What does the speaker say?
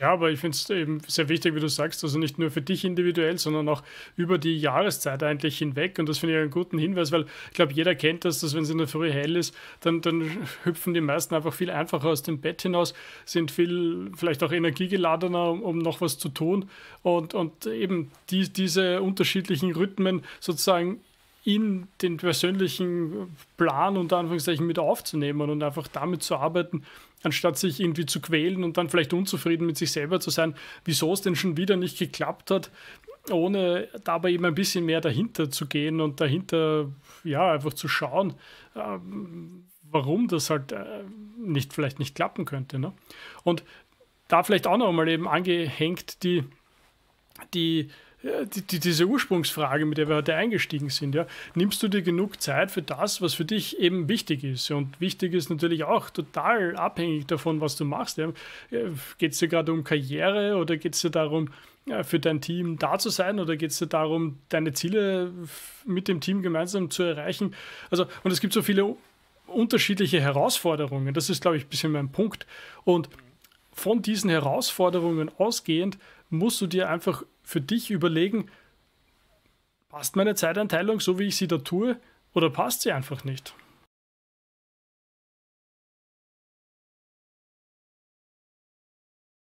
Ja, aber ich finde es eben sehr wichtig, wie du sagst, also nicht nur für dich individuell, sondern auch über die Jahreszeit eigentlich hinweg. Und das finde ich einen guten Hinweis, weil ich glaube, jeder kennt das, dass wenn es in der Früh hell ist, dann, dann hüpfen die meisten einfach viel einfacher aus dem Bett hinaus, sind viel vielleicht auch energiegeladener, um, um noch was zu tun. Und, und eben die, diese unterschiedlichen Rhythmen sozusagen in den persönlichen Plan unter Anführungszeichen mit aufzunehmen und einfach damit zu arbeiten, anstatt sich irgendwie zu quälen und dann vielleicht unzufrieden mit sich selber zu sein, wieso es denn schon wieder nicht geklappt hat, ohne dabei eben ein bisschen mehr dahinter zu gehen und dahinter ja einfach zu schauen, ähm, warum das halt äh, nicht vielleicht nicht klappen könnte. Ne? Und da vielleicht auch noch nochmal eben angehängt die, die die, die, diese Ursprungsfrage, mit der wir heute eingestiegen sind, ja, nimmst du dir genug Zeit für das, was für dich eben wichtig ist? Und wichtig ist natürlich auch total abhängig davon, was du machst. Ja. Äh, geht es dir gerade um Karriere oder geht es dir darum, ja, äh, für dein Team da zu sein oder geht es dir darum, deine Ziele mit dem Team gemeinsam zu erreichen? Also, und es gibt so viele unterschiedliche Herausforderungen. Das ist, glaube ich, ein bisschen mein Punkt. Und von diesen Herausforderungen ausgehend musst du dir einfach für dich überlegen, passt meine Zeiteinteilung so, wie ich sie da tue, oder passt sie einfach nicht?